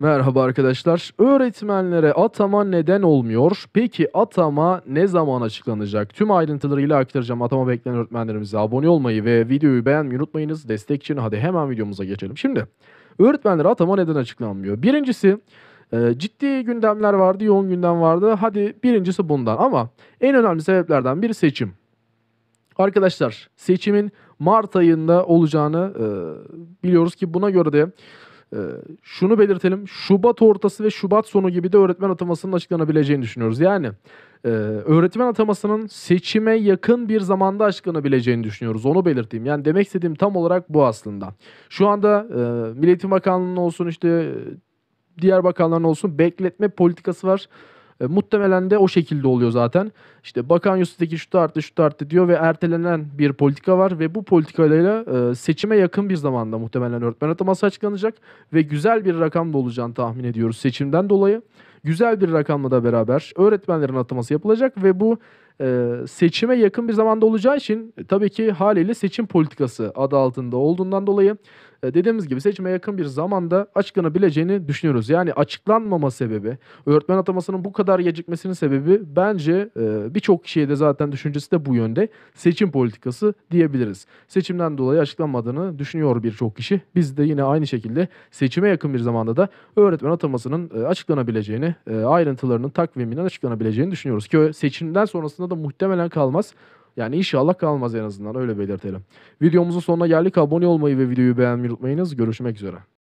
Merhaba arkadaşlar. Öğretmenlere atama neden olmuyor? Peki atama ne zaman açıklanacak? Tüm ayrıntılarıyla aktaracağım. Atama bekleyen öğretmenlerimize abone olmayı ve videoyu beğenmeyi unutmayınız. Destek için hadi hemen videomuza geçelim. Şimdi öğretmenlere atama neden açıklanmıyor? Birincisi e, ciddi gündemler vardı, yoğun gündem vardı. Hadi birincisi bundan ama en önemli sebeplerden biri seçim. Arkadaşlar seçimin Mart ayında olacağını e, biliyoruz ki buna göre de ee, şunu belirtelim. Şubat ortası ve Şubat sonu gibi de öğretmen atamasının açıklanabileceğini düşünüyoruz. Yani e, öğretmen atamasının seçime yakın bir zamanda açıklanabileceğini düşünüyoruz. Onu belirteyim. Yani demek istediğim tam olarak bu aslında. Şu anda e, Milli Eğitim Bakanlığı'nın olsun işte diğer bakanların olsun bekletme politikası var. E, muhtemelen de o şekilde oluyor zaten. İşte bakan Yusuf'taki şu arttı şu arttı diyor ve ertelenen bir politika var ve bu politikayla e, seçime yakın bir zamanda muhtemelen öğretmen ataması açıklanacak ve güzel bir rakam da olacağını tahmin ediyoruz seçimden dolayı güzel bir rakamla da beraber öğretmenlerin ataması yapılacak ve bu e, seçime yakın bir zamanda olacağı için e, tabii ki haliyle seçim politikası adı altında olduğundan dolayı e, dediğimiz gibi seçime yakın bir zamanda açıklanabileceğini düşünüyoruz. Yani açıklanmama sebebi, öğretmen atamasının bu kadar gecikmesinin sebebi bence e, birçok kişiye de zaten düşüncesi de bu yönde. Seçim politikası diyebiliriz. Seçimden dolayı açıklanmadığını düşünüyor birçok kişi. Biz de yine aynı şekilde seçime yakın bir zamanda da öğretmen atamasının e, açıklanabileceğini seçimi e, ayrıntılarının takviminden açıklanabileceğini düşünüyoruz. Ki seçimden sonrasında da muhtemelen kalmaz. Yani inşallah kalmaz en azından öyle belirtelim. Videomuzun sonuna geldik. Abone olmayı ve videoyu beğenmeyi unutmayınız. Görüşmek üzere.